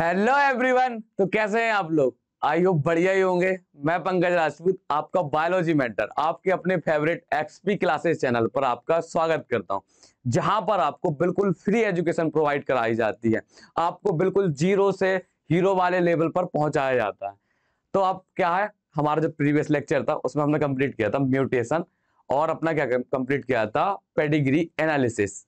Hello everyone तो कैसे हैं आप लोग आई होप बढ़िया ही होंगे मैं पंकज राजपूत आपका बायोलॉजी मेंटर आपके अपने फेवरेट एक्सपी क्लासेस चैनल पर आपका स्वागत करता हूं जहां पर आपको बिल्कुल फ्री एजुकेशन प्रोवाइड कराई जाती है आपको बिल्कुल जीरो से हीरो वाले लेवल पर पहुंचाया जाता है तो आप क्या है हमारा जो प्रीवियस लेक्चर था उसमें हमने कंप्लीट किया था म्यूटेशन और अपना क्या कंप्लीट किया था पेडिग्री एनालिसिस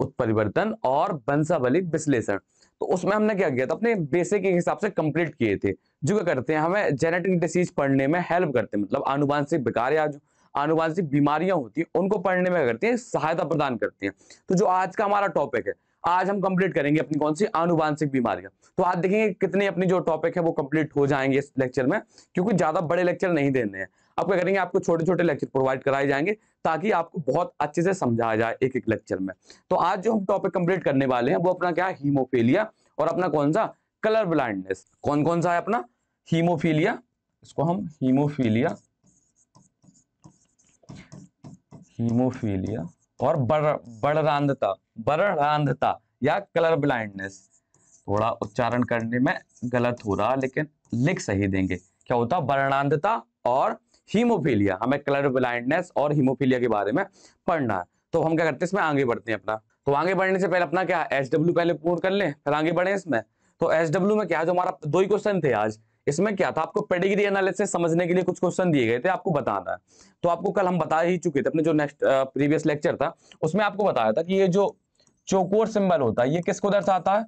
उत्परिवर्तन और वंशावली विश्लेषण तो उसमें हमने क्या किया था अपने बेसिक के हिसाब से कंप्लीट किए थे जो क्या करते हैं हमें जेनेटिक डिसीज पढ़ने में हेल्प करते हैं मतलब आनुवांशिक या जो आनुवांशिक बीमारियां होती हैं उनको पढ़ने में करती हैं सहायता प्रदान करती हैं तो जो आज का हमारा टॉपिक है आज हम कंप्लीट करेंगे अपनी कौन सी आनुवांशिक बीमारियां तो आज देखेंगे कितने अपनी जो टॉपिक है वो कंप्लीट हो जाएंगे इस लेक्चर में क्योंकि ज्यादा बड़े लेक्चर नहीं देने हैं आप क्या करेंगे आपको छोटे छोटे लेक्चर प्रोवाइड कराए जाएंगे ताकि आपको बहुत अच्छे से समझाया जाए एक एक लेक्चर में तो आज जो हम टॉपिक कंप्लीट करने वाले हैं वो अपना क्या है हीमोफीलिया और अपना कौन सा कलर ब्लाइंडनेस कौन कौन सा है अपना हीमोफीलिया इसको हम हीमोफीलिया हीमोफीलिया और बड़रांधता बड़रांधता या कलर ब्लाइंडनेस थोड़ा उच्चारण करने में गलत हो रहा लेकिन लिख सही देंगे क्या होता है और हीमोफीलिया हमें कलर ब्लाइंडनेस और हीमोफीलिया के बारे में पढ़ना है तो हम क्या करते हैं इसमें आगे बढ़ते हैं अपना तो आगे बढ़ने से पहले अपना क्या है एस डब्ल्यू पहले पूर्ण कर ले फिर आगे बढ़े इसमें तो एस डब्ल्यू में क्या है जो हमारा दो ही क्वेश्चन थे आज इसमें क्या था आपको पेडिग्री एनालिसिस समझने के लिए कुछ क्वेश्चन दिए गए थे आपको बताना है तो आपको कल हम बता ही चुके थे अपने जो नेक्स्ट प्रीवियस लेक्चर था उसमें आपको बताया था कि ये जो चौकोर सिंबल होता है ये किसको दर्शाता है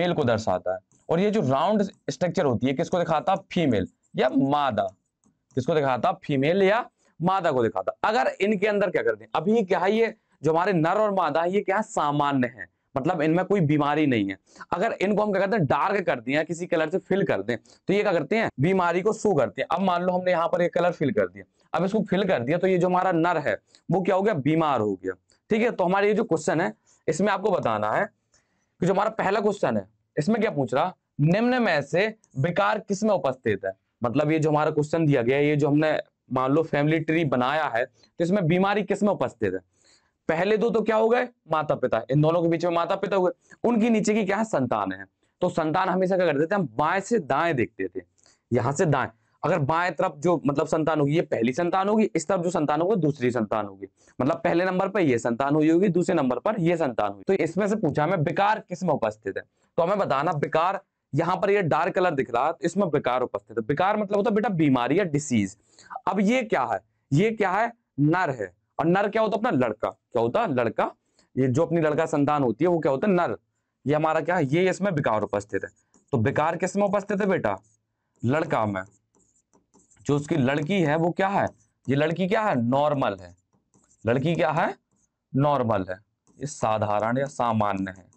मेल को दर्शाता है और ये जो राउंड स्ट्रक्चर होती है किसको दिखाता है फीमेल या मादा किसको दिखाया था फीमेल या मादा को दिखाता अगर इनके अंदर क्या करते हैं अभी क्या है ये जो हमारे नर और मादा है ये क्या सामान्य है मतलब इनमें कोई बीमारी नहीं है अगर इनको हम क्या करते हैं डार्क कर दिया किसी कलर से फिल कर दें तो ये क्या करते हैं बीमारी को शो करते हैं अब मान लो हमने यहाँ पर ये कलर फिल कर दिया अब इसको फिल कर दिया तो ये जो हमारा नर है वो क्या हो गया बीमार हो गया ठीक है तो हमारे ये जो क्वेश्चन है इसमें आपको बताना है कि जो हमारा पहला क्वेश्चन है इसमें क्या पूछ रहा निम्न में से विकार किसमें उपस्थित है मतलब ये जो हमारा क्वेश्चन दिया गया है ये जो हमने मान लो फैमिली ट्री बनाया है तो इसमें बीमारी किसमें उपस्थित है पहले दो तो क्या हो गए माता पिता इन दोनों के बीच में माता पिता हुए उनकी नीचे की क्या है संतान है तो संतान हमेशा क्या करते थे हम बाएं से दाएं देखते थे यहां से दाएं अगर बाएं तरफ जो मतलब संतान होगी ये पहली संतान होगी इस तरफ जो संतान होगी दूसरी संतान होगी मतलब पहले नंबर पर ये संतान हुई होगी दूसरे नंबर पर ये संतान हुई तो इसमें से पूछा हमें विकार किस में उपस्थित है तो हमें बताना विकार यहां पर ये डार्क कलर दिख रहा है तो इसमें विकार उपस्थित है विकार मतलब होता है बेटा बीमारी या डिसीज अब ये क्या है ये क्या है नर है और नर क्या होता है अपना लड़का क्या होता है लड़का ये जो अपनी लड़का संतान होती है वो क्या होता है नर ये हमारा क्या है ये इसमें विकार उपस्थित है तो विकार किस में उपस्थित है बेटा लड़का में जो उसकी लड़की है वो क्या है ये लड़की क्या है नॉर्मल है लड़की क्या है नॉर्मल है ये साधारण या सामान्य है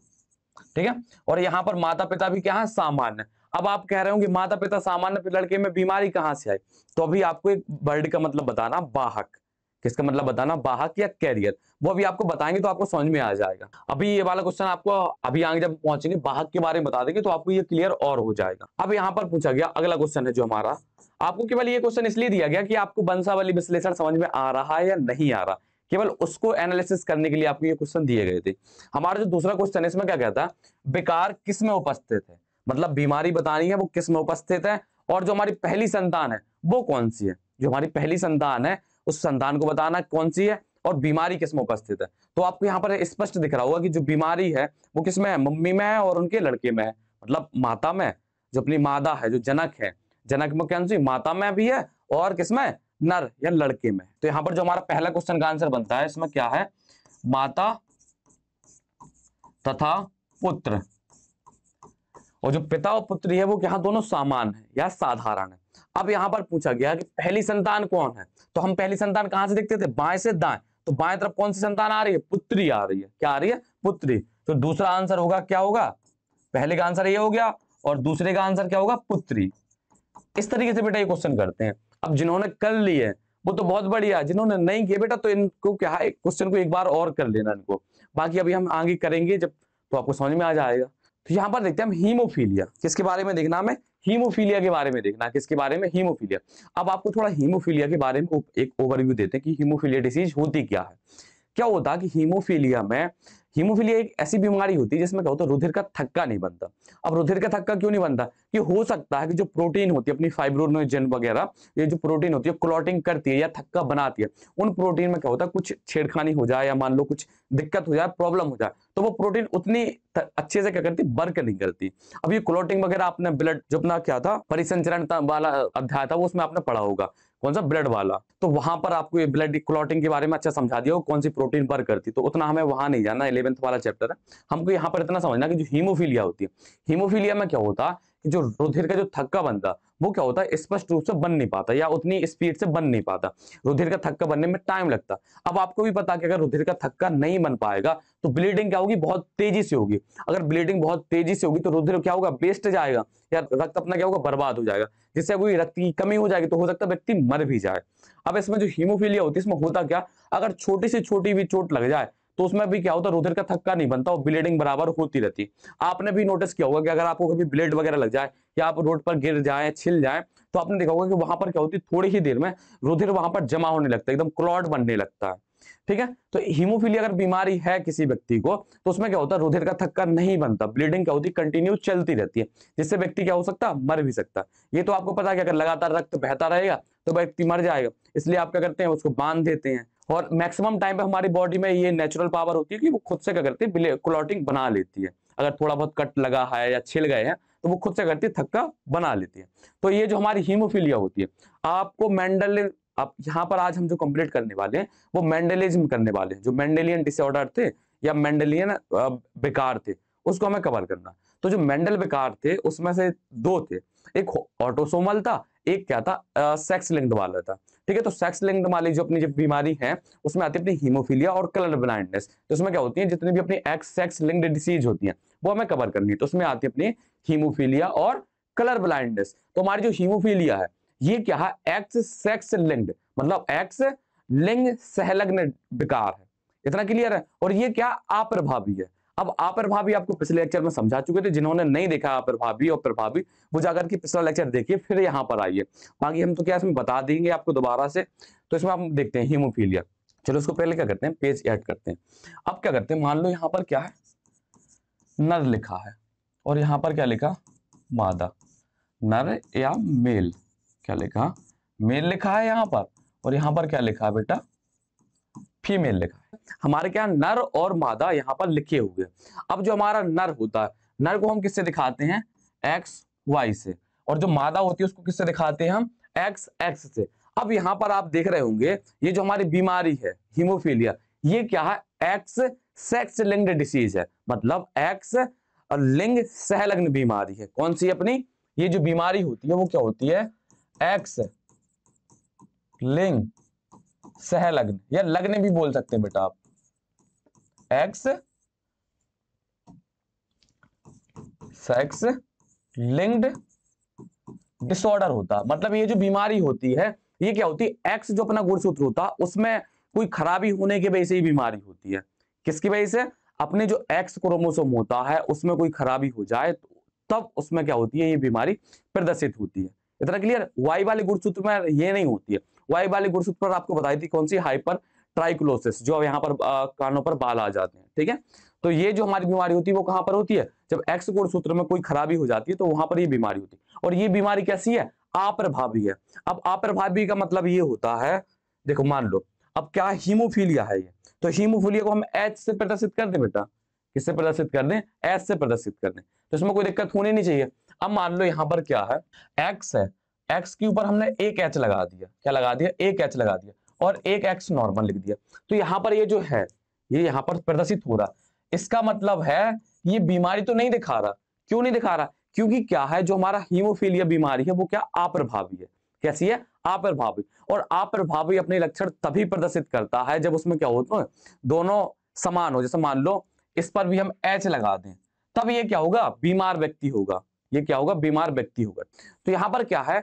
ठीक है और यहाँ पर माता पिता भी क्या है सामान्य अब आप कह रहे होंगे माता पिता सामान्य लड़के में बीमारी कहां से आई तो अभी आपको एक वर्ड का मतलब बताना बाहक किसका मतलब बताना बाहक या कैरियर वो अभी आपको बताएंगे तो आपको समझ में आ जाएगा अभी ये वाला क्वेश्चन आपको अभी आगे जब पहुंचेंगे बाहक के बारे में बता देंगे तो आपको ये क्लियर और हो जाएगा अब यहाँ पर पूछा गया अगला क्वेश्चन है जो हमारा आपको केवल ये क्वेश्चन इसलिए दिया गया कि आपको वंशावली विश्लेषण समझ में आ रहा है या नहीं आ रहा केवल उसको एनालिसिस करने के लिए आपको ये क्वेश्चन दिए गए थे हमारा जो दूसरा क्वेश्चन है इसमें क्या कहता बेकार किस में उपस्थित है मतलब बीमारी बतानी है वो किस में उपस्थित है और जो हमारी पहली संतान है वो कौन सी है जो हमारी पहली संतान है उस संतान को बताना कौन सी है और बीमारी किस में उपस्थित है तो आपको यहाँ पर स्पष्ट दिख रहा होगा कि जो बीमारी है वो किस में है मम्मी में है और उनके लड़के में है मतलब माता में जो अपनी मादा है जो जनक है जनक में क्या माता में भी है और किसमें नर या लड़के में तो यहां पर जो हमारा पहला क्वेश्चन का आंसर बनता है इसमें क्या है माता तथा पुत्र और जो पिता और पुत्री है वो यहां दोनों सामान है या साधारण है अब यहां पर पूछा गया कि पहली संतान कौन है तो हम पहली संतान कहां से देखते थे बाएं से दाएं तो बाएं तरफ कौन सी संतान आ रही है पुत्री आ रही है क्या आ रही है पुत्री तो दूसरा आंसर होगा क्या होगा पहले का आंसर ये हो गया और दूसरे का आंसर क्या होगा पुत्री इस तरीके से बेटा ये क्वेश्चन करते हैं अब जिन्होंने कर लिए वो तो बहुत बढ़िया जिन्होंने नहीं किया बेटा तो इनको क्या क्वेश्चन को एक बार और कर लेना इनको बाकी अभी हम आगे करेंगे जब तो आपको समझ में आ जाएगा तो यहाँ पर देखते हैं हम हीमोफीलिया किसके बारे में देखना हमें हीमोफीलिया के बारे में देखना किसके बारे में हीमोफीलिया अब आपको थोड़ा हीमोफीलिया के बारे में एक ओवरव्यू देते हैं कि हीमोफीलिया डिसीज होती क्या है क्या होता है कि हीमोफीलिया में हीमोफीलिया एक ऐसी बीमारी होती है जिसमें क्या होता है रुधिर का थक्का नहीं बनता अब रुधिर का थक्का क्यों नहीं बनता कि हो सकता है कि जो प्रोटीन होती है अपनी फाइब्रोनोजन वगैरह ये जो प्रोटीन होती है क्लॉटिंग करती है या थक्का बनाती है उन प्रोटीन में क्या होता है कुछ छेड़खानी हो जाए या मान लो कुछ दिक्कत हो जाए प्रॉब्लम हो जाए तो वो प्रोटीन उतनी अच्छे से क्या करती वर्क नहीं करती अब ये क्लॉटिंग वगैरह आपने ब्लड जो अपना क्या था परिसंचरण वाला अध्याय था वो उसमें आपने पढ़ा होगा कौन सा ब्लड वाला तो वहां पर आपको ये ब्लड क्लॉटिंग के बारे में अच्छा समझा दिया कौन सी प्रोटीन पर करती तो उतना हमें वहां नहीं जाना इलेवेंथ वाला चैप्टर है हमको यहाँ पर इतना समझना कि जो हीमोफीलिया होती है हीमोफीलिया में क्या होता जो रुधिर का जो थक्का बनता वो क्या होता है स्पष्ट रूप से बन नहीं पाता या उतनी स्पीड से बन नहीं पाता रुधिर का थक्का बनने में टाइम लगता अब आपको भी पता कि अगर रुधिर का थक्का नहीं बन पाएगा तो ब्लीडिंग क्या होगी बहुत तेजी से होगी अगर ब्लीडिंग बहुत तेजी से होगी तो रुधिर क्या होगा बेस्ट जाएगा या रक्त अपना क्या होगा बर्बाद हो जाएगा जिससे कोई रक्त की कमी हो जाएगी तो हो सकता है व्यक्ति मर भी जाए अब इसमें जो हीमोफीलिया होती है इसमें होता क्या अगर छोटी से छोटी भी चोट लग जाए तो उसमें भी क्या होता है रुधिर का थक्का नहीं बनता और ब्लीडिंग बराबर होती रहती है आपने भी नोटिस किया होगा कि अगर आपको कभी ब्लेड वगैरह लग जाए या आप रोड पर गिर जाए छिल जाए तो आपने देखा होगा कि वहां पर क्या होती है थोड़ी ही देर में रुधिर वहां पर जमा होने लगता है एकदम क्लॉट बनने लगता है ठीक है तो हीमोफीलिया अगर बीमारी है किसी व्यक्ति को तो उसमें क्या होता है रुधिर का थक्का नहीं बनता ब्लीडिंग क्या होती है कंटिन्यू चलती रहती है जिससे व्यक्ति क्या हो सकता है मर भी सकता है ये तो आपको पता है कि अगर लगातार रक्त बहता रहेगा तो व्यक्ति मर जाएगा इसलिए आप क्या करते हैं उसको बांध देते हैं और मैक्सिमम टाइम पे हमारी बॉडी में ये नेचुरल पावर होती है कि वो खुद से क्या करती है क्लॉटिंग बना लेती है अगर थोड़ा बहुत कट लगा है या छिल गए हैं तो वो खुद से करती है थक्का बना लेती है तो ये जो हमारी हीमोफीलिया होती है आपको मेंडल आप यहाँ पर आज हम जो कंप्लीट करने वाले हैं वो मैंडलिज्म करने वाले हैं जो मैंडलियन डिसऑर्डर थे या मैंडलियन बेकार थे उसको हमें कवर करना तो जो मेंडल बेकार थे उसमें से दो थे एक ऑटोसोमल था एक क्या था सेक्स लिंक्ड वाला था ठीक है तो सेक्स लिंक्ड वाली जो अपनी जो बीमारी है उसमें आती है अपनी हीमोफीलिया और कलर ब्लाइंडनेस तो उसमें क्या होती है जितनी भी अपनी एक्स सेक्स लिंक्ड डिसीज होती है वो हमें कवर करनी है तो उसमें आती है अपनी हीमोफीलिया और कलर ब्लाइंडनेस तो हमारी जो हीमोफीलिया है ये क्या है एक्स सेक्स लिंक्ड मतलब एक्स लिंग सहलग्न विकार है इतना क्लियर है और ये क्या अप्रभावी है अब अप्रभावी आपको पिछले लेक्चर में समझा चुके थे जिन्होंने नहीं देखा अप्रभावी और प्रभावी वो जाकर के पिछला लेक्चर देखिए फिर यहाँ पर आइए बाकी हम तो क्या इसमें बता देंगे आपको दोबारा से तो इसमें आप देखते हैं हीमोफीलिया चलो उसको पहले क्या करते हैं पेज ऐड करते हैं अब क्या करते हैं मान लो यहाँ पर क्या है नर लिखा है और यहाँ पर क्या लिखा मादा नर या मेल क्या लिखा मेल लिखा है यहाँ पर और यहाँ पर क्या लिखा है बेटा फीमेल लिखा है हमारे क्या नर और मादा यहाँ पर लिखे हुए अब जो हमारा नर होता है नर को हम किससे दिखाते हैं एक्स वाई से और जो मादा होती है उसको किससे दिखाते हैं हम एक्स एक्स से अब यहाँ पर आप देख रहे होंगे ये जो हमारी बीमारी है हीमोफीलिया ये क्या है एक्स सेक्स लिंक्ड डिसीज है मतलब एक्स लिंग सहलग्न बीमारी है कौन सी अपनी ये जो बीमारी होती है वो क्या होती है एक्स लिंग सहलग्न या लग्न भी बोल सकते हैं बेटा आप एक्स सेक्स लिंक्ड डिसऑर्डर होता मतलब ये जो बीमारी होती है ये क्या होती है एक्स जो अपना गुणसूत्र होता उसमें कोई खराबी होने की वजह से ही बीमारी होती है किसकी वजह से अपने जो एक्स क्रोमोसोम होता है उसमें कोई खराबी हो जाए तो तब उसमें क्या होती है ये बीमारी प्रदर्शित होती है इतना क्लियर वाई वाले गुणसूत्र में ये नहीं होती है वाई वाली गुड़सूत्र पर आपको बताई थी कौन सी हाइपर ट्राइक्लोसिस जो यहाँ पर आ, कानों पर बाल आ जाते हैं ठीक है तो ये जो हमारी बीमारी होती है वो कहां पर होती है जब एक्स गुणसूत्र में कोई खराबी हो जाती है तो वहां पर ये बीमारी होती है और ये बीमारी कैसी है आप्रभावी है अब आप्रभावी का मतलब ये होता है देखो मान लो अब क्या हीमोफीलिया है ये तो हीमोफीलिया को हम एच से प्रदर्शित कर दे बेटा किससे प्रदर्शित कर दे एच से प्रदर्शित कर दे तो इसमें कोई दिक्कत होनी नहीं चाहिए अब मान लो यहाँ पर क्या है एक्स है एक्स के ऊपर हमने एक एच लगा दिया क्या लगा दिया एक एच लगा दिया और एक एक्स नॉर्मल लिख दिया तो यहाँ पर ये जो है ये यहाँ पर प्रदर्शित हो रहा इसका मतलब है ये बीमारी तो नहीं दिखा रहा क्यों नहीं दिखा रहा क्योंकि क्या है जो हमारा हीमोफीलिया बीमारी है वो क्या अप्रभावी है कैसी है अप्रभावी और अप्रभावी अपने लक्षण तभी प्रदर्शित करता है जब उसमें क्या होता तो है दोनों समान हो जैसे मान लो इस पर भी हम एच लगा दें तब ये क्या होगा बीमार व्यक्ति होगा ये क्या होगा बीमार व्यक्ति होगा तो यहां पर क्या है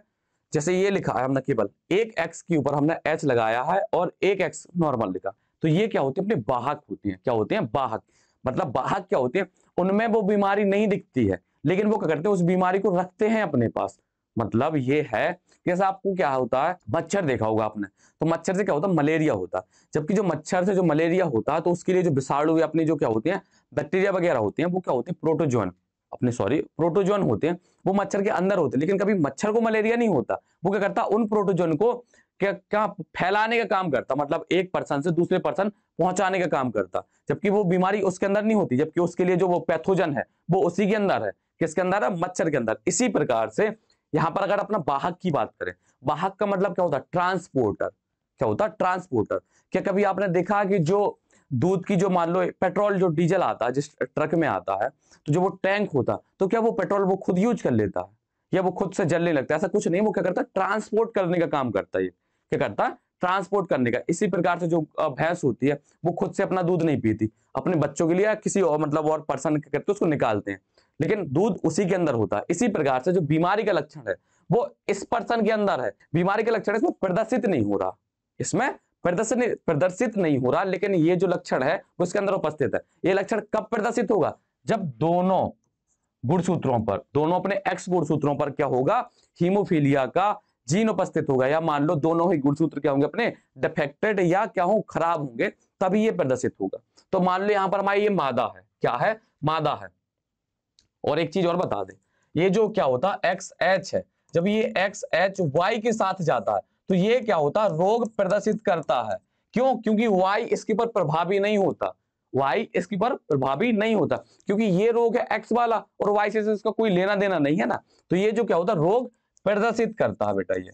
जैसे ये लिखा है हमने केवल एक एक्स के ऊपर हमने एच लगाया है और एक एक्स नॉर्मल लिखा तो ये क्या होती है अपने बाहक होती है क्या होते हैं बाहक मतलब बाहक क्या होते हैं उनमें वो बीमारी नहीं दिखती है लेकिन वो क्या करते हैं उस बीमारी को रखते हैं अपने पास मतलब ये है कि जैसे आपको क्या होता है मच्छर देखा होगा आपने तो मच्छर से क्या होता है मलेरिया होता है जबकि जो मच्छर से जो मलेरिया होता है तो उसके लिए जो विषाणु या अपने जो क्या होते हैं बैक्टीरिया वगैरह होते हैं वो क्या होते हैं प्रोटोजोन अपने सॉरी प्रोटोजोन होते हैं वो मच्छर के अंदर होते हैं लेकिन कभी मच्छर को मलेरिया नहीं होता वो क्या करता उन प्रोटोजोन को क्या क्या फैलाने का काम करता मतलब एक पर्सन से दूसरे पर्सन पहुंचाने का काम करता जबकि वो बीमारी उसके अंदर नहीं होती जबकि उसके लिए जो वो पैथोजन है वो उसी के अंदर है किसके अंदर है मच्छर के अंदर इसी प्रकार से यहां पर अगर अपना बाहक की बात करें बाहक का मतलब क्या होता है ट्रांसपोर्टर क्या होता है ट्रांसपोर्टर क्या कभी आपने देखा कि जो दूध की जो मान लो पेट्रोल जो डीजल आता है जिस ट्रक में आता है तो जो वो टैंक होता तो क्या वो पेट्रोल वो खुद यूज कर लेता है या वो खुद से जलने लगता है ऐसा कुछ नहीं वो क्या करता है ट्रांसपोर्ट करने का काम करता है क्या करता है ट्रांसपोर्ट करने का इसी प्रकार से जो भैंस होती है वो खुद से अपना दूध नहीं पीती अपने बच्चों के लिए या किसी और मतलब और पर्सन के करके उसको निकालते हैं लेकिन दूध उसी के अंदर होता है इसी प्रकार से जो बीमारी का लक्षण है वो इस पर्सन के अंदर है बीमारी का लक्षण इसमें प्रदर्शित नहीं हो रहा इसमें प्रदर्शन प्रदर्शित नहीं हो रहा लेकिन ये जो लक्षण है उसके अंदर उपस्थित है ये लक्षण कब प्रदर्शित होगा जब दोनों गुणसूत्रों पर दोनों अपने एक्स गुणसूत्रों पर क्या होगा हीमोफीलिया का जीन उपस्थित होगा या मान लो दोनों ही गुणसूत्र क्या होंगे अपने डिफेक्टेड या क्या हो खराब होंगे तभी ये प्रदर्शित होगा तो मान लो यहां पर हमारे ये मादा है क्या है मादा है और एक चीज और बता दे ये जो क्या होता है एक्स एच है जब ये एक्स एच वाई के साथ जाता है तो ये क्या होता रोग प्रदर्शित करता है क्यों क्योंकि वाई इसके पर प्रभावी नहीं होता वाई इसके पर प्रभावी नहीं होता क्योंकि ये रोग है एक्स वाला और वाई से इसका कोई लेना देना नहीं है ना तो ये जो क्या होता है रोग प्रदर्शित करता है बेटा ये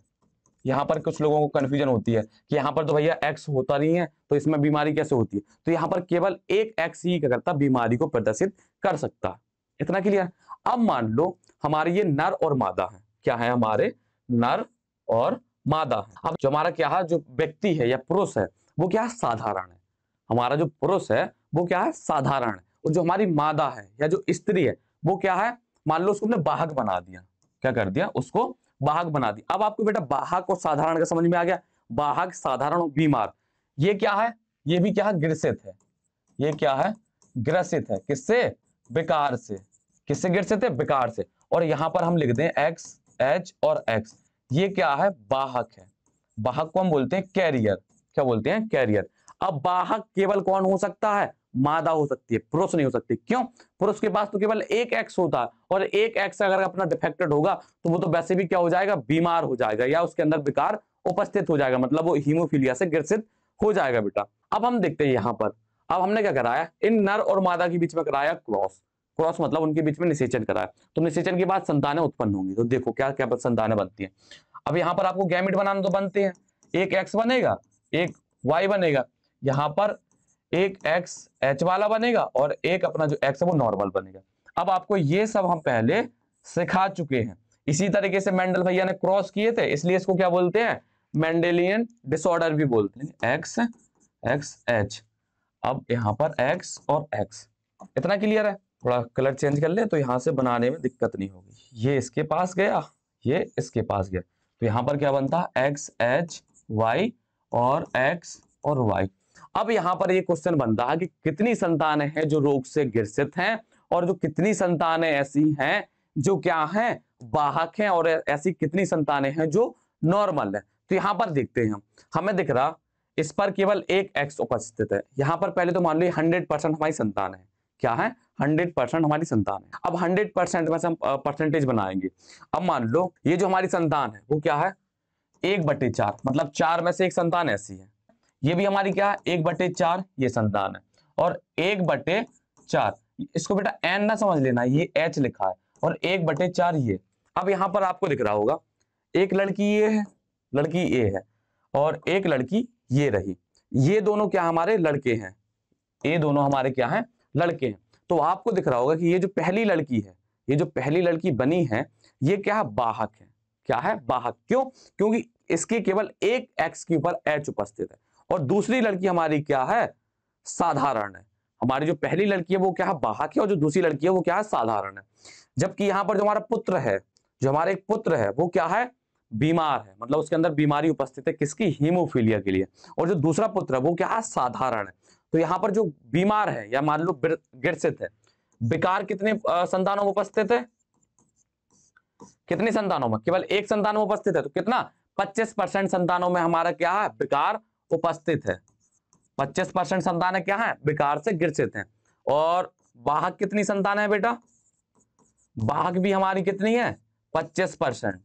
यहाँ पर कुछ लोगों को कंफ्यूजन होती है कि यहाँ पर तो भैया एक्स होता नहीं है तो इसमें बीमारी कैसे होती है तो यहाँ पर केवल एक एक्स ही क्या करता बीमारी को प्रदर्शित कर सकता है इतना क्लियर अब मान लो हमारे ये नर और मादा है क्या है हमारे नर और मादा अब जो हमारा क्या है जो व्यक्ति है या पुरुष है वो क्या है साधारण है हमारा जो पुरुष है वो क्या है साधारण है और जो हमारी मादा है या जो स्त्री है वो क्या है मान लो उसको हमने बाहक बना दिया क्या कर दिया उसको बाहक बना दिया अब आपको बेटा बाहक और साधारण का समझ में आ गया बाहक साधारण और बीमार ये क्या है ये भी क्या है ग्रसित है ये क्या है ग्रसित है किससे विकार से किससे ग्रसित है विकार से और यहां पर हम लिख दें एक्स एच और एक्स ये क्या है बाहक है बाहक को हम बोलते हैं कैरियर क्या बोलते हैं कैरियर अब बाहक केवल कौन हो सकता है मादा हो सकती है पुरुष नहीं हो सकती क्यों पुरुष के पास तो केवल एक एक्स होता है और एक एक्स अगर अपना डिफेक्टेड होगा तो वो तो वैसे भी क्या हो जाएगा बीमार हो जाएगा या उसके अंदर विकार उपस्थित हो जाएगा मतलब वो हीमोफीलिया से ग्रसित हो जाएगा बेटा अब हम देखते हैं यहां पर अब हमने क्या कराया इन नर और मादा के बीच में कराया क्रॉस क्रॉस मतलब उनके बीच में निषेचन करा है तो निषेचन के बाद संतानें उत्पन्न होंगी तो देखो क्या क्या संतानें बनती है अब यहाँ पर आपको गैमिट बनाना तो बनते हैं एक एक्स बनेगा एक वाई बनेगा यहाँ पर एक एक्स एच वाला बनेगा और एक अपना जो एक्स है वो नॉर्मल बनेगा अब आपको ये सब हम पहले सिखा चुके हैं इसी तरीके से मेंडल भैया ने क्रॉस किए थे इसलिए इसको क्या बोलते हैं मेंडेलियन डिसऑर्डर भी बोलते हैं एक्स एक्स एच अब यहाँ पर एक्स और एक्स इतना क्लियर है थोड़ा कलर चेंज कर ले तो यहाँ से बनाने में दिक्कत नहीं होगी ये इसके पास गया ये इसके पास गया तो यहाँ पर क्या बनता है एक्स एच वाई और एक्स और वाई अब यहाँ पर ये क्वेश्चन बनता है कि कितनी संतानें हैं जो रोग से ग्रसित हैं और जो कितनी संतानें ऐसी हैं जो क्या हैं वाहक हैं और ऐसी कितनी संतानें हैं जो नॉर्मल है तो यहाँ पर देखते हैं हम हमें दिख रहा इस पर केवल एक एक्स उपस्थित है यहाँ पर पहले तो मान लो हंड्रेड परसेंट हमारी संतान है क्या है हंड्रेड परसेंट हमारी संतान है अब हंड्रेड परसेंट में से हम परसेंटेज बनाएंगे अब मान लो ये जो हमारी संतान है वो क्या है एक बटे चार मतलब चार में से एक संतान ऐसी है ये भी हमारी क्या है एक बटे चार ये संतान है और एक बटे चार इसको बेटा एन ना समझ लेना ये एच लिखा है और एक बटे चार ये अब यहाँ पर आपको दिख रहा होगा एक लड़की ये है लड़की ए है और एक लड़की ये रही ये दोनों क्या हमारे लड़के हैं ये दोनों हमारे क्या हैं लड़के हैं तो आपको दिख रहा होगा कि ये जो पहली लड़की है ये जो पहली लड़की बनी है ये क्या है बाहक है क्या है बाहक क्यों क्योंकि इसके केवल एक एक्स के ऊपर एच उपस्थित है और दूसरी लड़की हमारी क्या है साधारण है हमारी जो पहली लड़की है वो क्या है बाहक है और जो दूसरी लड़की है वो क्या है साधारण है जबकि यहाँ पर जो हमारा पुत्र है जो हमारे एक पुत्र है वो क्या है बीमार है मतलब उसके अंदर बीमारी उपस्थित है किसकी हीमोफीलिया के लिए और जो दूसरा पुत्र है वो क्या है साधारण है तो यहाँ पर जो बीमार है या मान लो गिरसित है बेकार कितने संतानों में उपस्थित है कितने संतानों में केवल एक संतान में उपस्थित है तो कितना 25 परसेंट संतानों में हमारा क्या है बेकार उपस्थित है 25 परसेंट संतान क्या है बेकार से गिरसित है और वाहक कितनी संतान है बेटा वाहक भी हमारी कितनी है पच्चीस परसेंट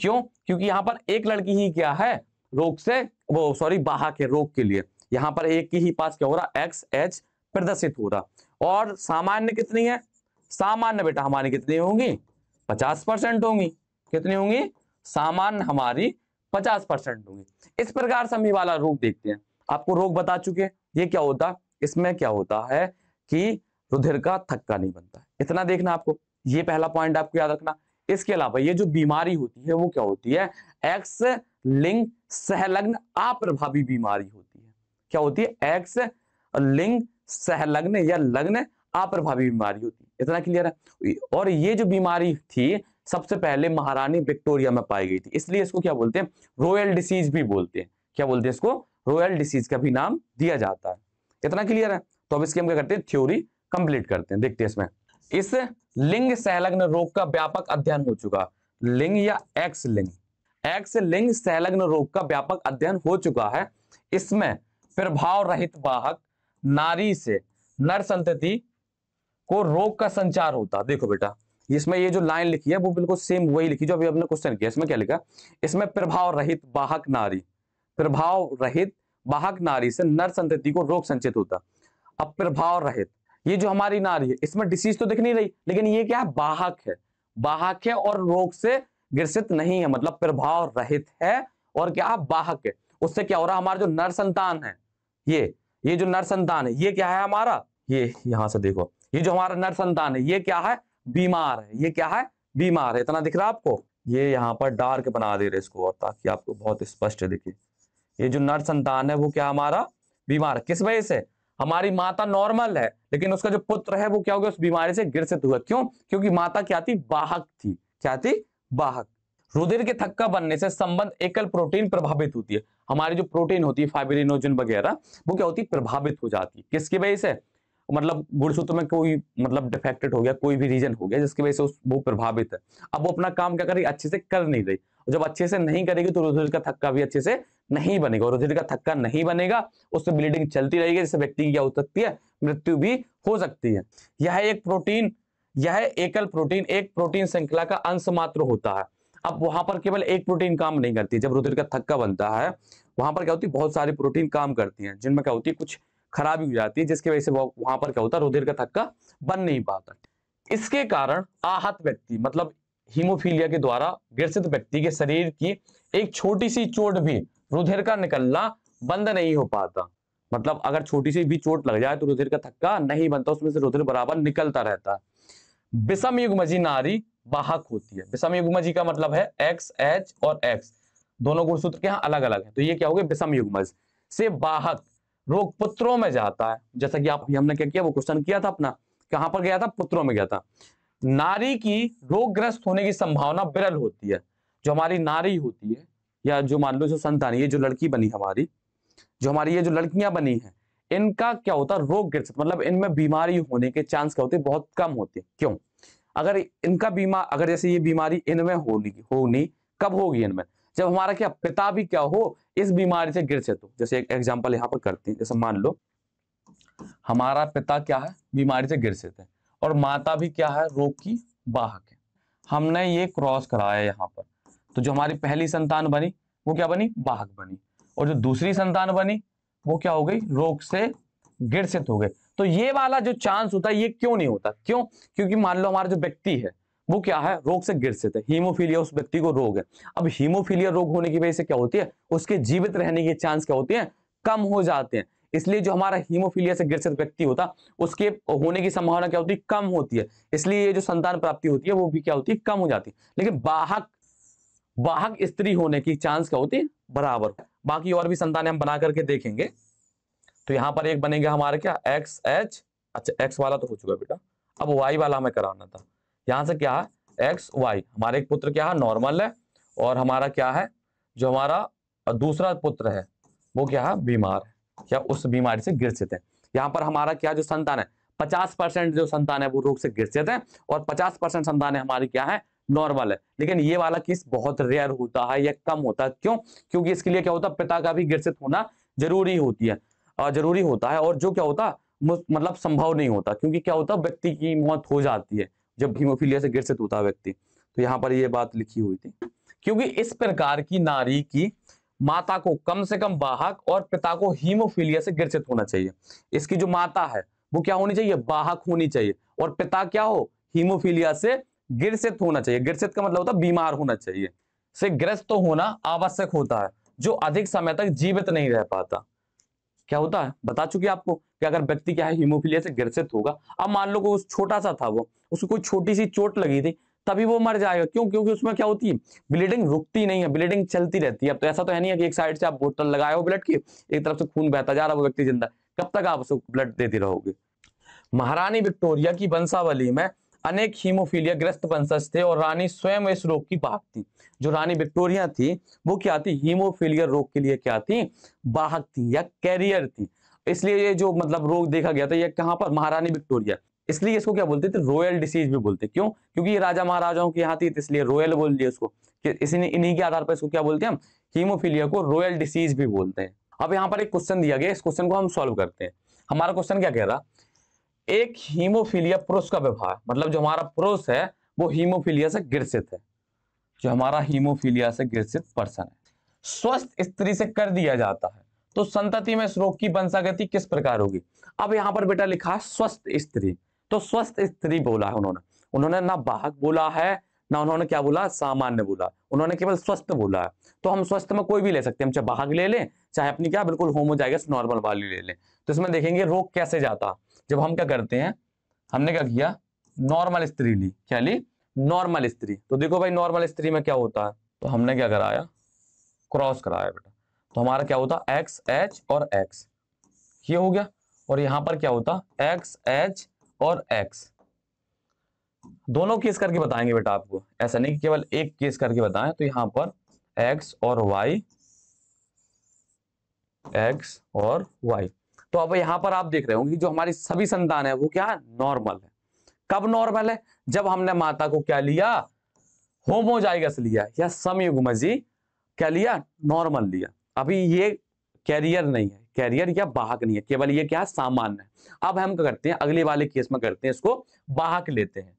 क्यों क्योंकि यहां पर एक लड़की ही क्या है रोग से वो सॉरी बाहा है रोग के लिए यहाँ पर एक की ही पास क्या हो रहा एक्स एच प्रदर्शित हो रहा और सामान्य कितनी है सामान्य बेटा हमारी कितनी होंगी पचास परसेंट होंगी कितनी होंगी सामान्य हमारी पचास परसेंट होंगी इस प्रकार से हम ये वाला रोग देखते हैं आपको रोग बता चुके ये क्या होता इसमें क्या होता है कि रुधिर का थक्का नहीं बनता इतना देखना आपको ये पहला पॉइंट आपको याद रखना इसके अलावा ये जो बीमारी होती है वो क्या होती है एक्स लिंग सहलग्न अप्रभावी बीमारी होती है क्या होती है एक्स लिंग सहलग्न या लग्न अप्रभावी बीमारी होती है इतना क्लियर है और ये जो बीमारी थी सबसे पहले महारानी विक्टोरिया में पाई गई थी इसलिए इसको क्या बोलते हैं रॉयल डिसीज भी बोलते हैं क्या बोलते हैं इसको रॉयल डिसीज का भी नाम दिया जाता है इतना क्लियर है तो अब इसके हम क्या करते हैं थ्योरी कंप्लीट करते हैं देखते हैं इसमें इस लिंग सहलग्न रोग का व्यापक अध्ययन हो चुका लिंग या एक्स लिंग एक्स लिंग सहलग्न रोग का व्यापक अध्ययन हो चुका है इसमें प्रभाव रहित वाहक नारी से नर संतति को रोग का संचार होता देखो बेटा इसमें ये जो लाइन लिखी है वो बिल्कुल सेम वही लिखी जो अभी हमने क्वेश्चन किया इसमें क्या लिखा इसमें प्रभाव रहित वाहक नारी प्रभाव रहित वाहक नारी से नर संतति को रोग संचित होता अब प्रभाव रहित ये जो हमारी नारी है इसमें डिसीज तो दिख नहीं रही लेकिन ये क्या है बाहक है बाहक है और रोग से ग्रसित नहीं है मतलब प्रभाव रहित है और क्या बाहक है उससे क्या हो रहा है हमारा जो नर संतान है ये ये जो नर संतान है ये क्या है हमारा ये यहां से देखो ये जो हमारा नर संतान है ये क्या है बीमार है ये क्या है बीमार है इतना दिख रहा है आपको ये यहाँ पर डार्क बना दे रहे इसको और ताकि आपको बहुत स्पष्ट दिखे ये जो नर संतान है वो क्या हमारा बीमार किस वजह से हमारी माता नॉर्मल है लेकिन उसका जो पुत्र है वो क्या हो गया उस बीमारी से गिरसित हुआ क्यों क्योंकि माता क्या थी बाहक थी क्या थी बाहक रुधिर के थक्का बनने से संबंध एकल प्रोटीन प्रभावित होती है हमारी जो प्रोटीन होती है फाइब्रिनोजन वगैरह वो क्या होती है प्रभावित हो जाती है किसकी वजह से मतलब गुड़सूत्र में कोई मतलब डिफेक्टेड हो गया कोई भी रीजन हो गया जिसकी वजह से वो प्रभावित है अब वो अपना काम क्या करेगी अच्छे से कर नहीं रही जब अच्छे से नहीं करेगी तो रुधिर का थक्का भी अच्छे से नहीं बनेगा रुधिर का थक्का नहीं बनेगा उससे ब्लीडिंग चलती रहेगी जिससे व्यक्ति की क्या हो सकती है मृत्यु भी हो सकती है यह एक प्रोटीन यह एकल प्रोटीन एक प्रोटीन श्रृंखला का अंश मात्र होता है अब वहां पर केवल एक प्रोटीन काम नहीं करती जब रुधिर का थक्का बनता है वहां पर क्या होती है बहुत सारी प्रोटीन काम करती हैं जिनमें क्या होती है कुछ खराबी हो जाती है जिसकी वजह से वहां पर क्या होता है रुधिर का थक्का बन नहीं पाता इसके कारण आहत व्यक्ति मतलब हीमोफीलिया के द्वारा ग्रसित व्यक्ति के शरीर की एक छोटी सी चोट भी रुधिर का निकलना बंद नहीं हो पाता मतलब अगर छोटी सी भी चोट लग जाए तो रुधिर का थक्का नहीं बनता उसमें से रुधिर बराबर निकलता रहता है विषम युगमजी नारी वाहक होती है विषम युग्म जी का मतलब है एक्स एच और एक्स दोनों गुणसूत्र के यहाँ अलग अलग है तो ये क्या हो गया विषम युग्म से वाहक रोग पुत्रों में जाता है जैसा कि आप हमने क्या किया वो क्वेश्चन किया था अपना कहां पर गया था पुत्रों में गया था नारी की रोगग्रस्त होने की संभावना विरल होती है जो हमारी नारी होती है या जो मान लो जो संतान ये जो लड़की बनी हमारी जो हमारी ये जो लड़कियां बनी है इनका क्या होता है रोग ग्रस्त मतलब इनमें बीमारी होने के चांस क्या होते बहुत कम होते क्यों अगर इनका बीमा अगर जैसे ये बीमारी इनमें होनी होनी कब होगी इनमें जब हमारा क्या पिता भी क्या हो इस बीमारी से गिर से तो जैसे एक एग्जाम्पल यहाँ पर करते हैं जैसे मान लो हमारा पिता क्या है बीमारी से गिर से थे और माता भी क्या है रोग की बाहक है हमने ये क्रॉस कराया यहाँ पर तो जो हमारी पहली संतान बनी वो क्या बनी बाहक बनी और जो दूसरी संतान बनी वो क्या हो गई रोग से गिरसित हो गए तो ये वाला जो चांस होता है ये क्यों नहीं होता क्यों क्योंकि मान लो हमारा जो व्यक्ति है वो क्या है रोग से ग्रसित है हीमोफीलिया उस व्यक्ति को रोग है अब हीमोफीलिया रोग होने की वजह से क्या होती है उसके जीवित रहने के चांस क्या होते हैं कम हो जाते हैं इसलिए जो हमारा हीमोफीलिया से ग्रसित व्यक्ति होता उसके होने की संभावना क्या होती है कम होती है इसलिए ये जो संतान प्राप्ति होती है वो भी क्या होती है कम हो जाती है लेकिन बाहक वाहक स्त्री होने की चांस क्या होती है बराबर बाकी और भी संतान हम बना करके देखेंगे तो यहाँ पर एक बनेगा हमारा क्या एक्स एच अच्छा एक्स वाला तो हो चुका बेटा अब वाई वाला हमें कराना था यहाँ से क्या है एक्स वाई हमारे एक पुत्र क्या है नॉर्मल है और हमारा क्या है जो हमारा दूसरा पुत्र है वो क्या है बीमार है या उस बीमारी से ग्रसित है यहाँ पर हमारा क्या जो संतान है पचास परसेंट जो संतान है वो रोग से ग्रसित है और पचास परसेंट संतान है हमारी क्या है नॉर्मल है लेकिन ये वाला किस बहुत रेयर होता है या कम होता है क्यों क्योंकि इसके लिए क्या होता है पिता का भी ग्रसित होना जरूरी होती है जरूरी होता है और जो क्या होता मतलब संभव नहीं होता क्योंकि क्या होता व्यक्ति की मौत हो जाती है जब हीमोफीलिया से ग्रसित होता है व्यक्ति तो यहाँ पर यह बात लिखी हुई थी क्योंकि इस प्रकार की नारी की माता को कम से कम बाहक और पिता को हीमोफीलिया से ग्रसित होना चाहिए इसकी जो माता है वो क्या होनी चाहिए बाहक होनी चाहिए और पिता क्या हो हीमोफीलिया से गिरसित होना चाहिए ग्रसित का मतलब होता है बीमार होना चाहिए से ग्रस्त होना आवश्यक होता है जो अधिक समय तक जीवित नहीं रह पाता क्या होता है बता चुके आपको कि अगर व्यक्ति क्या है हीमोफीलिया से ग्रसित होगा अब मान लो वो छोटा सा था वो उसको कोई छोटी सी चोट लगी थी तभी वो मर जाएगा क्यों क्योंकि उसमें क्या होती है ब्लीडिंग रुकती नहीं है ब्लीडिंग चलती रहती है अब तो ऐसा तो है नहीं है कि एक साइड से आप बोतल लगाए हो ब्लड की एक तरफ से खून बहता जा रहा है वो व्यक्ति जिंदा कब तक आप उसको ब्लड देते रहोगे महारानी विक्टोरिया की वंशावली में अनेक हीमोफीलिया ग्रस्त वंशज थे और रानी स्वयं इस रोग की बाहक थी जो रानी विक्टोरिया थी वो क्या थी हीमोफीलिया रोग के लिए क्या थी बाहक थी या कैरियर थी इसलिए ये जो मतलब रोग देखा गया था ये कहाँ पर महारानी विक्टोरिया इसलिए इसको क्या बोलते थे रॉयल डिसीज भी बोलते क्यों क्योंकि ये राजा महाराजाओं की यहाँ थी तो इसलिए रॉयल बोल दिया उसको इसी इन्हीं के आधार पर इसको क्या बोलते हैं हम हीमोफीलिया को रॉयल डिसीज भी बोलते हैं अब यहाँ पर एक क्वेश्चन दिया गया इस क्वेश्चन को हम सॉल्व करते हैं हमारा क्वेश्चन क्या कह रहा एक हीमोफीलिया पुरुष का व्यवहार मतलब जो हमारा पुरुष है वो हीमोफीलिया से ग्रसित है जो हमारा हीमोफीलिया से ग्रसित पर्सन है स्वस्थ स्त्री से कर दिया जाता है तो संतति में इस रोग की वंशागति किस प्रकार होगी अब यहाँ पर बेटा लिखा है स्वस्थ स्त्री तो स्वस्थ स्त्री बोला है उन्होंने उन्होंने ना बाहक बोला है ना उन्होंने क्या बोला सामान्य बोला उन्होंने केवल स्वस्थ बोला है तो हम स्वस्थ में कोई भी ले सकते हैं हम चाहे बाहक ले लें चाहे अपनी क्या बिल्कुल होमोजाइगस नॉर्मल वाली ले लें तो इसमें देखेंगे रोग कैसे जाता जब हम क्या करते हैं हमने क्या किया नॉर्मल स्त्री ली क्या ली नॉर्मल स्त्री तो देखो भाई नॉर्मल स्त्री में क्या होता है तो हमने क्या कराया क्रॉस कराया बेटा तो हमारा क्या होता एक्स एच और एक्स ये हो गया और यहां पर क्या होता एक्स एच और एक्स दोनों केस करके बताएंगे बेटा आपको ऐसा नहीं कि केवल एक केस करके बताएं तो यहां पर एक्स और वाई एक्स और वाई तो अब यहाँ पर आप देख रहे होंगे जो हमारी सभी संतान है वो क्या नॉर्मल है कब नॉर्मल है जब हमने माता को क्या लिया होमोजाइगस लिया या समयुगमजी क्या लिया नॉर्मल लिया अभी ये कैरियर नहीं है कैरियर या बाहक नहीं है केवल ये क्या सामान्य है अब हम क्या करते हैं अगले वाले केस में करते हैं इसको बाहक लेते हैं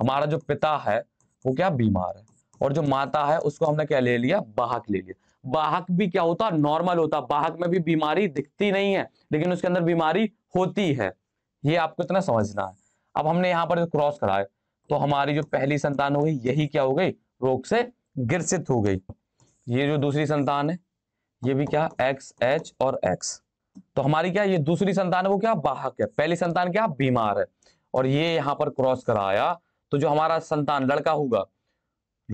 हमारा जो पिता है वो क्या बीमार है और जो माता है उसको हमने क्या ले लिया बाहक ले लिया बाहक भी क्या होता नॉर्मल होता बाहक में भी बीमारी दिखती नहीं है लेकिन उसके अंदर बीमारी होती है ये आपको इतना समझना है अब हमने यहाँ पर क्रॉस कराए तो हमारी जो पहली संतान हो गई यही क्या हो गई रोग से ग्रसित हो गई ये जो दूसरी संतान है ये भी क्या एक्स एच और एक्स तो हमारी क्या ये दूसरी संतान है वो क्या बाहक है पहली संतान क्या बीमार है और ये यहाँ पर क्रॉस कराया तो जो हमारा संतान लड़का होगा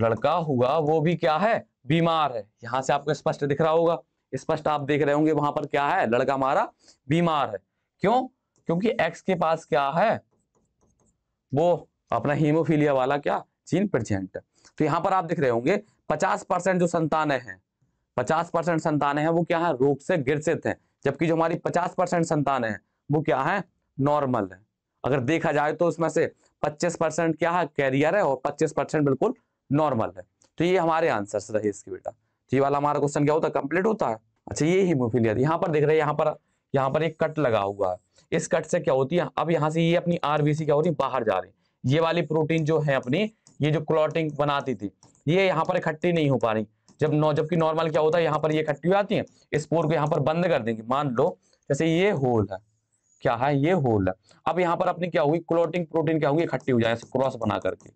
लड़का हुआ वो भी क्या है बीमार है यहां से आपको स्पष्ट दिख रहा होगा स्पष्ट आप देख रहे होंगे वहां पर क्या है लड़का हमारा बीमार है क्यों क्योंकि एक्स के पास क्या है वो अपना हीमोफीलिया वाला क्या जीन प्रेजेंट तो यहां पर आप देख रहे होंगे पचास परसेंट जो संतानें हैं पचास परसेंट संतानें हैं वो क्या है रोग से गिरसित हैं जबकि जो हमारी पचास परसेंट संतानें हैं वो क्या है नॉर्मल है अगर देखा जाए तो उसमें से पच्चीस परसेंट क्या है कैरियर है और पच्चीस परसेंट बिल्कुल नॉर्मल है तो ये हमारे आंसर रहे इसके बेटा तो ये वाला हमारा क्वेश्चन क्या होता है कंप्लीट होता है अच्छा ये हिमोफीलिया यहाँ पर देख रहे हैं यहाँ पर यहाँ पर एक कट लगा हुआ है इस कट से क्या होती है अब यहाँ से ये अपनी आरबीसी क्या होती है बाहर जा रही है ये वाली प्रोटीन जो है अपनी ये जो क्लॉटिंग बनाती थी ये यहाँ पर इकट्ठी नहीं हो पा रही जब नौ जबकि नॉर्मल क्या होता है यहाँ पर ये इकट्ठी हो जाती है इस पोर को यहाँ पर बंद कर देंगे मान लो जैसे ये होल है क्या है ये होल है अब यहाँ पर अपनी क्या हुई क्लोटिंग प्रोटीन क्या हुई इकट्ठी हो जाए क्रॉस बना करके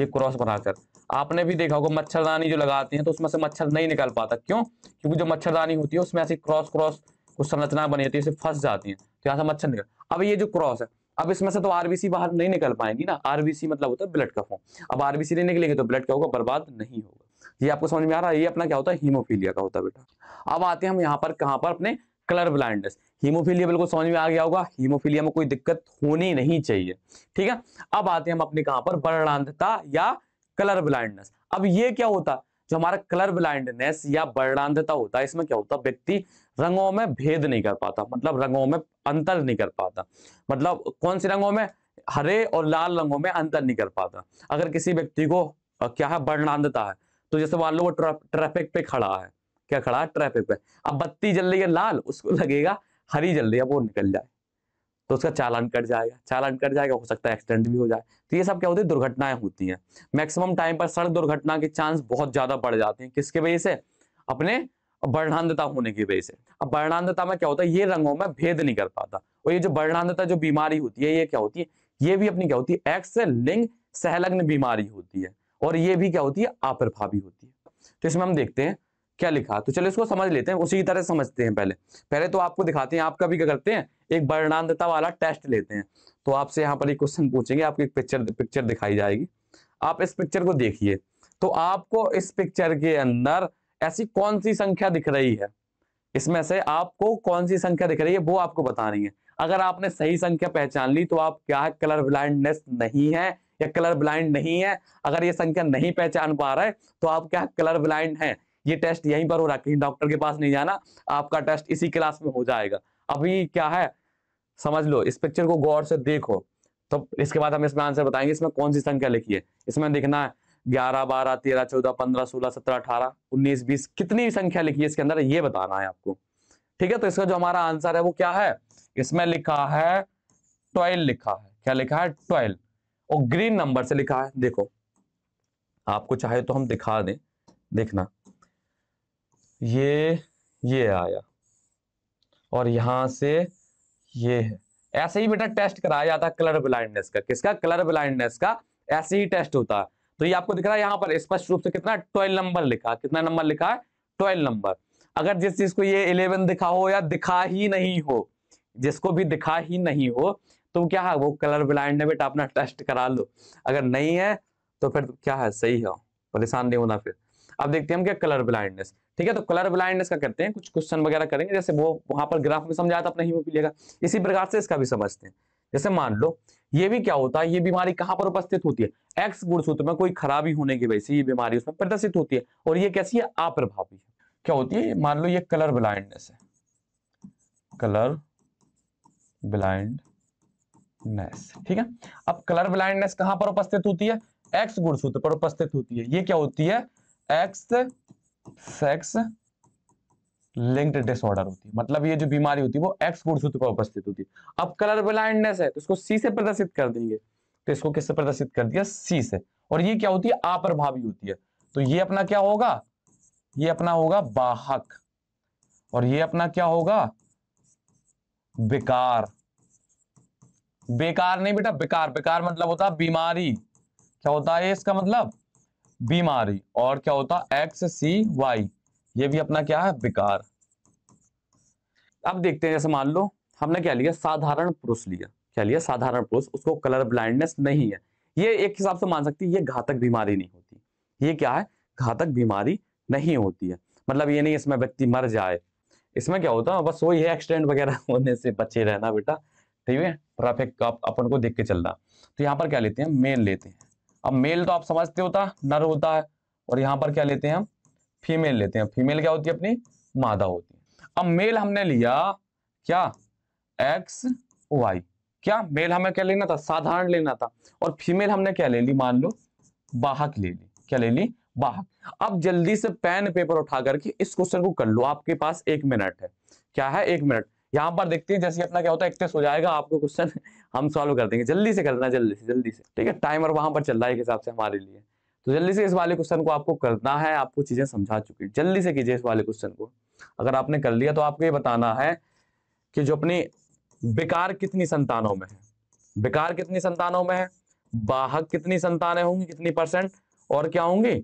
ये क्रॉस बनाकर आपने भी देखा होगा मच्छरदानी जो लगाते हैं तो उसमें से मच्छर नहीं निकल पाता क्यों क्योंकि जो मच्छरदानी होती है उसमें ऐसी क्रॉस क्रॉस कुछ संरचना बनी होती है उसे फंस जाती है तो यहाँ से मच्छर निकल अब ये जो क्रॉस है अब इसमें से तो आरबीसी बाहर नहीं निकल पाएंगी ना आरबीसी मतलब होता है ब्लड का फॉर्म अब आरबीसी नहीं निकलेंगे तो ब्लड क्या होगा बर्बाद नहीं होगा ये आपको समझ में आ रहा है ये अपना क्या होता है हीमोफीलिया का होता है बेटा अब आते हैं हम यहाँ पर कहाँ पर अपने कलर ब्लाइंडनेस हीमोफीलिया बिल्कुल समझ में आ गया होगा हीमोफीलिया में कोई दिक्कत होनी नहीं चाहिए ठीक है अब आते हैं हम अपने कहाँ पर वर्णांधता या कलर ब्लाइंडनेस अब ये क्या होता जो हमारा कलर ब्लाइंडनेस या बर्णांधता होता है इसमें क्या होता है व्यक्ति रंगों में भेद नहीं कर पाता मतलब रंगों में अंतर नहीं कर पाता मतलब कौन से रंगों में हरे और लाल रंगों में अंतर नहीं कर पाता अगर किसी व्यक्ति को क्या है बर्णांधता है तो जैसे मान लो वो ट्रैफिक पे खड़ा है क्या खड़ा है ट्रैफिक पे अब बत्ती जल रही है लाल उसको लगेगा हरी जल रही है वो निकल जाए तो उसका चालान कट जाएगा चालान कट जाएगा हो सकता है एक्सीडेंट भी हो जाए तो ये सब क्या होती है दुर्घटनाएं होती हैं मैक्सिमम टाइम पर सड़क दुर्घटना के चांस बहुत ज्यादा बढ़ जाते हैं किसके वजह से अपने वर्णांधता होने की वजह से अब वर्णांधता में क्या होता है ये रंगों में भेद नहीं कर पाता और ये जो वर्णांधता जो बीमारी होती है ये क्या होती है ये भी अपनी क्या होती है एक्स लिंग सहलग्न बीमारी होती है और ये भी क्या होती है आप्रभावी होती है तो इसमें हम देखते हैं क्या लिखा तो चलो इसको समझ लेते हैं उसी की तरह समझते हैं पहले पहले तो आपको दिखाते हैं आप कभी क्या करते हैं एक वर्णांधता वाला टेस्ट लेते हैं तो आपसे यहाँ पर एक क्वेश्चन पूछेंगे आपको एक पिक्चर पिक्चर दिखाई जाएगी आप इस पिक्चर को देखिए तो आपको इस पिक्चर के अंदर ऐसी कौन सी संख्या दिख रही है इसमें से आपको कौन सी संख्या दिख रही है वो आपको बतानी है अगर आपने सही संख्या पहचान ली तो आप क्या है कलर ब्लाइंडनेस नहीं है या कलर ब्लाइंड नहीं है अगर ये संख्या नहीं पहचान पा रहा है तो आप क्या कलर ब्लाइंड है ये टेस्ट यहीं पर हो रहा है कहीं डॉक्टर के पास नहीं जाना आपका टेस्ट इसी क्लास में हो जाएगा अभी क्या है समझ लो इस पिक्चर को गौर से देखो तो इसके बाद हम इसमें आंसर बताएंगे इसमें कौन सी संख्या लिखी है इसमें देखना है ग्यारह बारह तेरह चौदह पंद्रह सोलह सत्रह अठारह उन्नीस बीस कितनी संख्या लिखी है इसके अंदर ये बताना है आपको ठीक है तो इसका जो हमारा आंसर है वो क्या है इसमें लिखा है ट्वेल्व लिखा है क्या लिखा है ट्वेल्व और ग्रीन नंबर से लिखा है देखो आपको चाहे तो हम दिखा दें देखना ये ये आया और यहां से ये है ऐसे ही बेटा टेस्ट कराया जाता है कलर ब्लाइंडनेस का किसका कलर ब्लाइंडनेस का ऐसे ही टेस्ट होता है तो ये आपको दिख रहा है यहाँ पर स्पष्ट रूप से कितना ट्वेल्व नंबर लिखा कितना नंबर लिखा है ट्वेल्व नंबर अगर जिस चीज को ये इलेवन दिखा हो या दिखा ही नहीं हो जिसको भी दिखा ही नहीं हो तो क्या है वो कलर ब्लाइंड है बेटा अपना टेस्ट करा लो अगर नहीं है तो फिर क्या है सही है परेशान नहीं होना फिर अब देखते हैं हम क्या कलर ब्लाइंडनेस ठीक है तो कलर ब्लाइंडनेस का करते हैं कुछ क्वेश्चन वगैरह करेंगे जैसे वो वहां पर ग्राफ में समझाया था अपने हीमोफीलिया का इसी प्रकार से इसका भी समझते हैं जैसे मान लो ये भी क्या होता है ये बीमारी कहां पर उपस्थित होती है एक्स गुणसूत्र में कोई खराबी होने की वजह से ये बीमारी उसमें प्रदर्शित होती है और ये कैसी है अप्रभावी है क्या होती है मान लो ये कलर ब्लाइंडनेस है कलर ब्लाइंडनेस ठीक है अब कलर ब्लाइंडनेस कहां पर उपस्थित होती है एक्स गुणसूत्र पर उपस्थित होती है ये क्या होती है एक्स सेक्स लिंक्ड डिसऑर्डर होती है मतलब ये जो बीमारी होती है वो एक्स गुणसूत्र पर उपस्थित होती है अब कलर ब्लाइंडनेस है तो इसको सी से प्रदर्शित कर देंगे तो इसको किससे प्रदर्शित कर दिया सी से और ये क्या होती है अप्रभावी होती है तो ये अपना क्या होगा ये अपना होगा बाहक और ये अपना क्या होगा बेकार बेकार नहीं बेटा बेकार बेकार मतलब होता है बीमारी क्या होता है इसका मतलब बीमारी और क्या होता एक्स सी वाई ये भी अपना क्या है विकार अब देखते हैं जैसे मान लो हमने क्या लिया साधारण पुरुष लिया क्या लिया साधारण पुरुष उसको कलर ब्लाइंडनेस नहीं है ये एक हिसाब से मान सकती है ये घातक बीमारी नहीं होती ये क्या है घातक बीमारी नहीं होती है मतलब ये नहीं इसमें व्यक्ति मर जाए इसमें क्या होता है बस वही है एक्सीडेंट वगैरह होने से बचे रहना बेटा ठीक है ट्रैफिक का अपन को देख के चलना तो यहाँ पर क्या लेते हैं मेन लेते हैं अब मेल तो आप समझते होता नर होता है और यहाँ पर क्या लेते हैं हम फीमेल लेते हैं फीमेल क्या होती है अपनी मादा होती है अब मेल हमने लिया क्या एक्स वाई क्या मेल हमें क्या लेना था साधारण लेना था और फीमेल हमने क्या ले ली मान लो बाहक ले ली क्या ले ली बाहक अब जल्दी से पेन पेपर उठा करके इस क्वेश्चन को कर लो आपके पास एक मिनट है क्या है एक मिनट यहाँ पर देखते हैं जैसे अपना क्या होता है एक्सेस हो जाएगा आपको क्वेश्चन हम सॉल्व कर देंगे जल्दी से करना जल्दी से जल्दी से ठीक है टाइमर वहां पर चल रहा है एक हिसाब से हमारे लिए तो जल्दी से इस वाले क्वेश्चन को आपको करना है आपको चीजें समझा चुकी है जल्दी से कीजिए इस वाले क्वेश्चन को अगर आपने कर लिया तो आपको ये बताना है कि जो अपनी बेकार कितनी संतानों में है बेकार कितनी संतानों में है बाहक कितनी संतानें होंगी कितनी परसेंट और क्या होंगी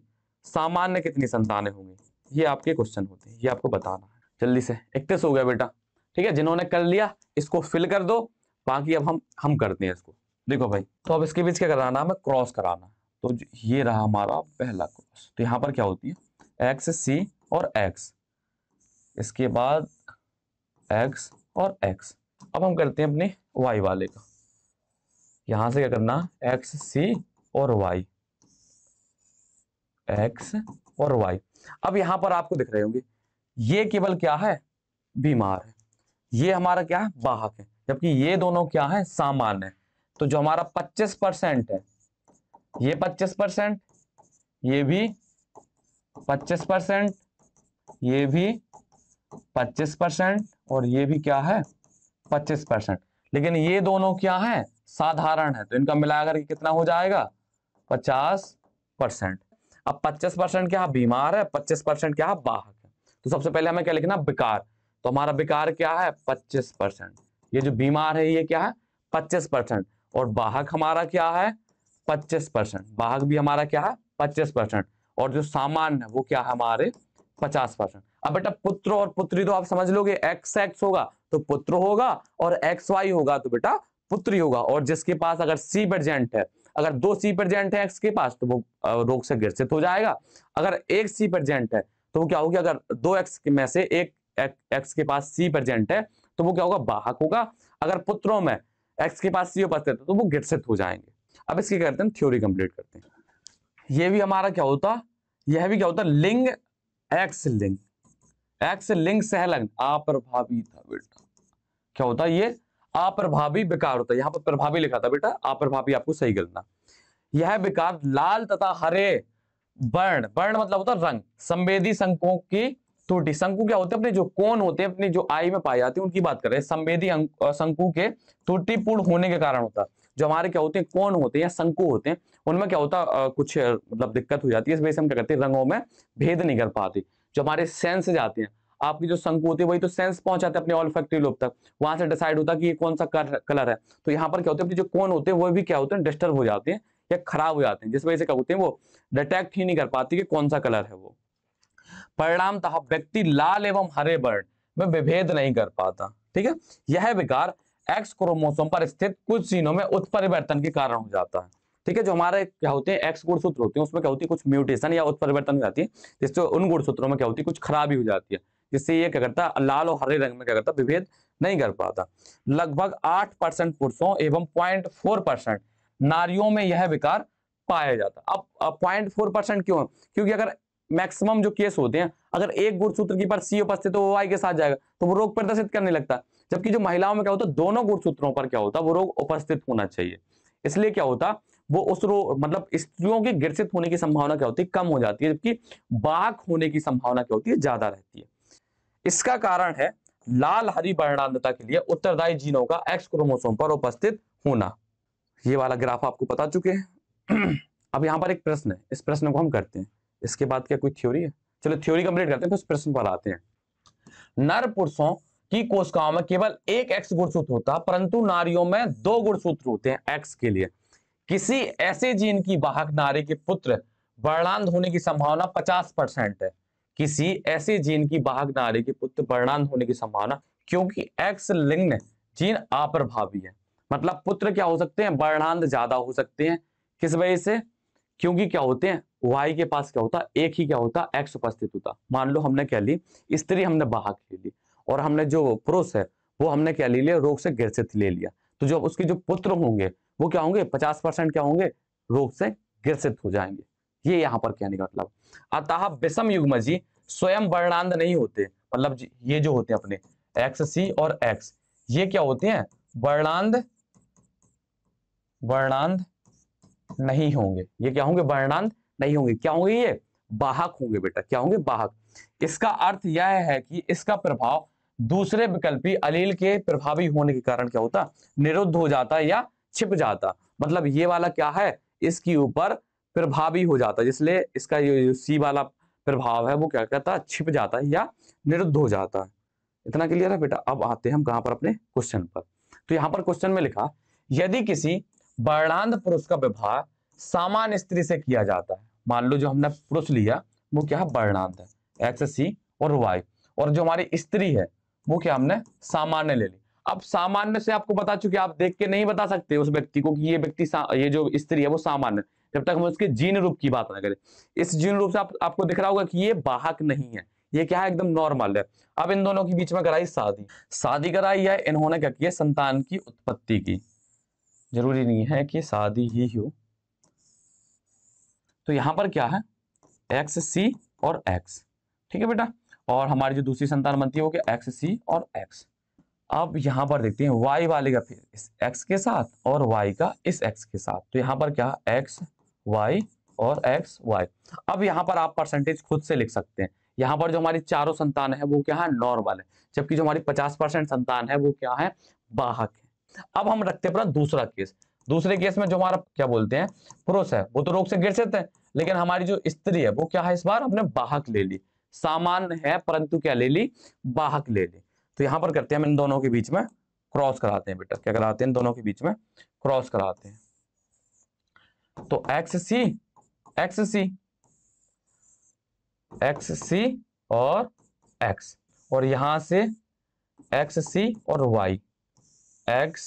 सामान्य कितनी संतानें होंगी ये आपके क्वेश्चन होते हैं ये आपको बताना है जल्दी से इकतीस हो गया बेटा ठीक है जिन्होंने कर लिया इसको फिल कर दो बाकी अब हम हम करते हैं इसको देखो भाई तो अब इसके बीच क्या कराना है क्रॉस कराना तो ये रहा हमारा पहला क्रॉस तो यहाँ पर क्या होती है एक्स सी और एक्स इसके बाद एक्स और एक्स अब हम करते हैं अपने वाई वाले का यहां से क्या करना एक्स सी और वाई एक्स और वाई अब यहां पर आपको दिख रहे होंगे ये केवल क्या है बीमार है ये हमारा क्या है बाहक है जबकि ये दोनों क्या है सामान्य तो जो हमारा 25 परसेंट है ये 25 परसेंट ये भी 25 परसेंट ये भी 25 परसेंट और ये भी क्या है 25 परसेंट लेकिन ये दोनों क्या है साधारण है तो इनका मिलाकर कितना हो जाएगा 50 परसेंट अब 25 परसेंट क्या बीमार है 25 परसेंट क्या बाहक है तो सबसे पहले हमें क्या लिखना विकार तो हमारा बेकार क्या है पच्चीस परसेंट ये जो बीमार है ये क्या है पच्चीस परसेंट और बाहक हमारा क्या है पच्चीस परसेंट बाहक भी हमारा क्या है पच्चीस परसेंट और जो सामान्य है वो क्या है हमारे पचास परसेंट अब बेटा पुत्र और पुत्री तो आप समझ लोगे एक्स एक्स होगा तो पुत्र होगा और एक्स वाई होगा तो बेटा पुत्री होगा और जिसके पास अगर सी प्रजेंट है अगर दो सी प्रजेंट है एक्स के पास तो वो रोग से ग्रसित हो जाएगा अगर एक सी प्रजेंट है तो क्या होगी अगर दो एक्स में से एक एक, एक्स के पास सी प्रेजेंट है तो वो क्या होगा बाहक होगा अगर पुत्रों में एक्स के पास सी उपस्थित है तो वो गिरसित हो जाएंगे अब इसके करते हैं थ्योरी कंप्लीट करते हैं ये भी हमारा क्या होता यह भी क्या होता लिंग एक्स लिंग एक्स लिंग सहलग्न अप्रभावी था बेटा क्या होता ये अप्रभावी बेकार होता यहां पर प्रभावी लिखा था बेटा अप्रभावी आपको सही करना यह बेकार लाल तथा हरे वर्ण वर्ण मतलब होता रंग संवेदी संकों की तो शंकु क्या होते हैं अपने जो कोण होते हैं अपने जो आई में पाए जाते हैं उनकी बात कर रहे हैं संवेदी शंकु के त्रुटिपूर्ण होने के कारण होता है जो हमारे क्या होते हैं कोण होते हैं या शंकु होते हैं उनमें क्या होता है कुछ मतलब दिक्कत हो जाती है इस वजह से हम क्या करते हैं रंगों में भेद नहीं कर पाते जो हमारे सेंस जाते हैं आपकी जो शंकु होती है वही तो सेंस पहुंचाते हैं अपने ऑल फैक्ट्री लोग तक वहां से डिसाइड होता है कि ये कौन सा कलर है तो यहाँ पर क्या होता है जो कौन होते हैं वो भी क्या होते हैं डिस्टर्ब हो जाते हैं या खराब हो जाते हैं जिस वजह से क्या होते हैं वो डिटेक्ट ही नहीं कर पाती कि कौन सा कलर है वो परिणामतः व्यक्ति लाल एवं हरे वर्ण में विभेद नहीं कर पाता ठीक है यह विकार एक्स क्रोमोसोम पर स्थित कुछ सीनों में उत्परिवर्तन के कारण हो जाता है ठीक है जो हमारे क्या होते हैं एक्स गुणसूत्र होते हैं उसमें क्या होती है कुछ म्यूटेशन या उत्परिवर्तन हो जाती है जिससे उन गुणसूत्रों में क्या होती है कुछ खराबी हो जाती है जिससे ये क्या करता है लाल और हरे रंग में क्या करता विभेद नहीं कर पाता लगभग आठ परसेंट पुरुषों एवं पॉइंट फोर परसेंट नारियों में यह विकार पाया जाता अब पॉइंट फोर परसेंट क्यों क्योंकि अगर मैक्सिमम जो केस होते हैं अगर एक गुणसूत्र की पर सी उपस्थित हो वो वाई के साथ जाएगा तो वो रोग प्रदर्शित करने लगता है जबकि जो महिलाओं में क्या होता है दोनों गुणसूत्रों पर क्या होता है वो रोग उपस्थित होना चाहिए इसलिए क्या होता वो उस रोग मतलब स्त्रियों के ग्रसित होने की संभावना क्या होती है कम हो जाती है जबकि बाघ होने की संभावना क्या होती है ज्यादा रहती है इसका कारण है लाल हरी वर्णांधता के लिए उत्तरदायी जीनों का एक्स क्रोमोसोम पर उपस्थित होना ये वाला ग्राफ आपको बता चुके हैं अब यहां पर एक प्रश्न है इस प्रश्न को हम करते हैं इसके बाद क्या कोई थ्योरी है चलो थ्योरी कंप्लीट करते हैं फिर प्रश्न पर आते हैं नर पुरुषों की कोशिकाओं में केवल एक एक्स गुणसूत्र होता परंतु नारियों में दो गुणसूत्र होते हैं एक्स के लिए किसी ऐसे जीन की वाहक नारी के पुत्र वर्णांध होने की संभावना 50 परसेंट है किसी ऐसे जीन की वाहक नारी के पुत्र वर्णांध होने की संभावना क्योंकि एक्स लिंग जीन अप्रभावी है मतलब पुत्र क्या हो सकते हैं वर्णांध ज्यादा हो सकते हैं किस वजह से क्योंकि क्या होते हैं वाई के पास क्या होता एक ही क्या होता एक्स उपस्थित होता मान लो हमने क्या ली स्त्री हमने बाहर ले ली और हमने जो पुरुष है वो हमने क्या ले लिया रोग से ग्रसित ले लिया तो जो उसके जो पुत्र होंगे वो क्या होंगे पचास परसेंट क्या होंगे रोग से ग्रसित हो जाएंगे ये यहाँ पर क्या का मतलब अतः विषम युग्म जी स्वयं वर्णांध नहीं होते मतलब ये जो होते हैं अपने एक्स सी और एक्स ये क्या होते हैं वर्णांध वर्णांध नहीं होंगे ये क्या होंगे वर्णांध नहीं होंगे क्या होंगे ये बाहक होंगे बेटा क्या होंगे बाहक इसका अर्थ यह है कि इसका प्रभाव दूसरे विकल्पी अलील के प्रभावी होने के कारण क्या होता निरुद्ध हो जाता या छिप जाता मतलब ये वाला क्या है इसके ऊपर प्रभावी हो जाता जिसलिए इसका ये सी वाला प्रभाव है वो क्या कहता है छिप जाता है या निरुद्ध हो जाता है इतना क्लियर है बेटा अब आते हैं हम कहां पर अपने क्वेश्चन पर तो यहां पर क्वेश्चन में लिखा यदि किसी वर्णांध पुरुष का व्यवहार सामान्य स्त्री से किया जाता है मान लो जो हमने पुरुष लिया वो क्या है वर्णांत है एक्स सी और वाई और जो हमारी स्त्री है वो क्या हमने सामान्य ले ली अब सामान्य से आपको बता चुके आप देख के नहीं बता सकते उस व्यक्ति को कि ये व्यक्ति ये जो स्त्री है वो सामान्य जब तक हम उसके जीन रूप की बात ना करें इस जीन रूप से आप, आपको दिख रहा होगा कि ये बाहक नहीं है ये क्या है एकदम नॉर्मल है अब इन दोनों के बीच में कराई शादी शादी कराई है इन्होंने क्या किया संतान की उत्पत्ति की जरूरी नहीं है कि शादी ही हो तो यहां पर क्या है एक्स सी और एक्स ठीक है बेटा और हमारी जो दूसरी संतान बनती है वो क्या एक्स सी और एक्स अब यहां पर देखते हैं वाई वाले का फिर इस एक्स के साथ और वाई का इस एक्स के साथ तो यहां पर क्या एक्स वाई और एक्स वाई अब यहां पर आप परसेंटेज खुद से लिख सकते हैं यहां पर जो हमारी चारों संतान है वो क्या है नॉर्मल है जबकि जो हमारी पचास परसेंट संतान है वो क्या है बाहक है अब हम रखते हैं अपना दूसरा केस दूसरे केस में जो हमारा क्या बोलते हैं पुरुष है वो तो रोग से गिर सकते हैं लेकिन हमारी जो स्त्री है वो क्या है इस बार हमने बाहक ले ली सामान्य है परंतु क्या ले ली बाहक ले ली तो यहां पर करते हैं हम इन दोनों के बीच में क्रॉस कराते हैं बेटा क्या कराते हैं दोनों के बीच में क्रॉस कराते हैं तो X C X C X C और एक्स और यहां से एक्स सी और वाई एक्स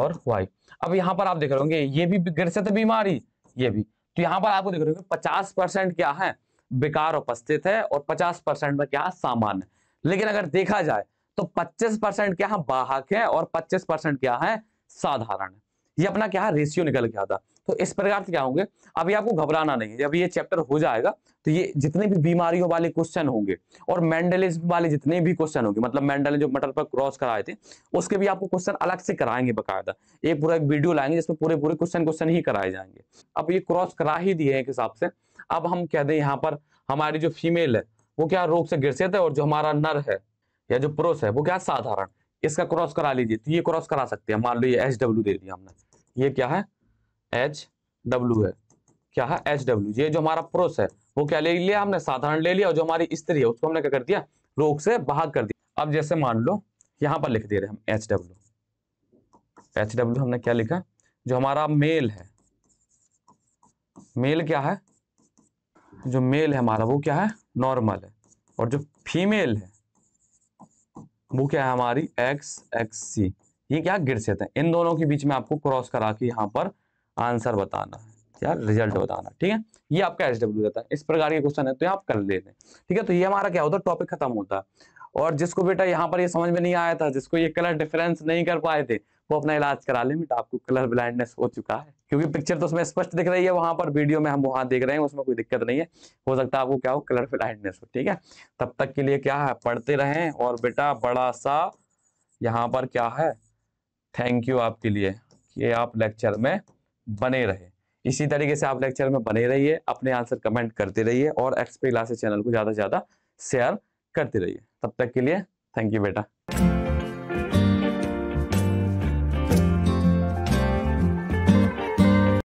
और वाई अब यहाँ पर आप देख रहे होंगे ये भी ग्रसित बीमारी ये भी तो यहाँ पर आपको देख रहे होंगे पचास परसेंट क्या है बेकार उपस्थित है और पचास परसेंट में क्या है सामान्य लेकिन अगर देखा जाए तो पच्चीस परसेंट क्या बाहक है और पच्चीस परसेंट क्या है साधारण है ये अपना क्या रेशियो निकल गया था तो इस प्रकार से क्या होंगे अभी आपको घबराना नहीं है जब ये चैप्टर हो जाएगा तो ये जितने भी बीमारियों वाले क्वेश्चन होंगे और मेंडलिज्म वाले जितने भी क्वेश्चन होंगे मतलब मेंडल जो मटर पर क्रॉस कराए थे उसके भी आपको क्वेश्चन अलग से कराएंगे बकायदा एक पूरा एक वीडियो लाएंगे जिसमें पूरे पूरे क्वेश्चन क्वेश्चन ही कराए जाएंगे अब ये क्रॉस करा ही दिए एक हिसाब से अब हम कह दें यहाँ पर हमारी जो फीमेल है वो क्या रोग से ग्रसित है और जो हमारा नर है या जो पुरुष है वो क्या साधारण इसका क्रॉस करा लीजिए तो ये क्रॉस करा सकते हैं मान लो ये एच डब्ल्यू दे दिया हमने ये क्या है एच डब्ल्यू है क्या है एच डब्ल्यू ये जो हमारा पुरुष है वो क्या ले लिया हमने साधारण ले लिया और जो हमारी स्त्री है उसको हमने क्या कर दिया रोग से बाहर कर दिया अब जैसे मान लो यहां पर लिख दे रहे हम एच डब्ल्यू एच डब्ल्यू हमने क्या लिखा जो हमारा मेल है मेल क्या है जो मेल है हमारा वो क्या है नॉर्मल है और जो फीमेल है वो क्या है हमारी एक्स एक्स सी ये क्या गिर से इन दोनों के बीच में आपको क्रॉस करा के यहाँ पर आंसर बताना है या रिजल्ट हाँ। बताना ठीक है ये आपका एच डब्ल्यू रहता है इस प्रकार के क्वेश्चन है तो आप कर लेते हैं ठीक है तो ये हमारा क्या होता है टॉपिक खत्म होता है और जिसको बेटा यहाँ पर ये समझ में नहीं आया था जिसको ये कलर डिफरेंस नहीं कर पाए थे वो अपना इलाज करा ले बेटा आपको कलर ब्लाइंडनेस हो चुका है क्योंकि पिक्चर तो उसमें स्पष्ट दिख रही है वहां पर वीडियो में हम वहां देख रहे हैं उसमें कोई दिक्कत नहीं है हो सकता है आपको क्या हो कलर ब्लाइंडनेस हो ठीक है तब तक के लिए क्या है पढ़ते रहें और बेटा बड़ा सा यहाँ पर क्या है थैंक यू आपके लिए कि आप लेक्चर में बने रहे इसी तरीके से आप लेक्चर में बने रहिए अपने आंसर कमेंट करते रहिए और एक्सपी क्लासेस चैनल को ज़्यादा से ज़्यादा शेयर करते रहिए तब तक के लिए थैंक यू बेटा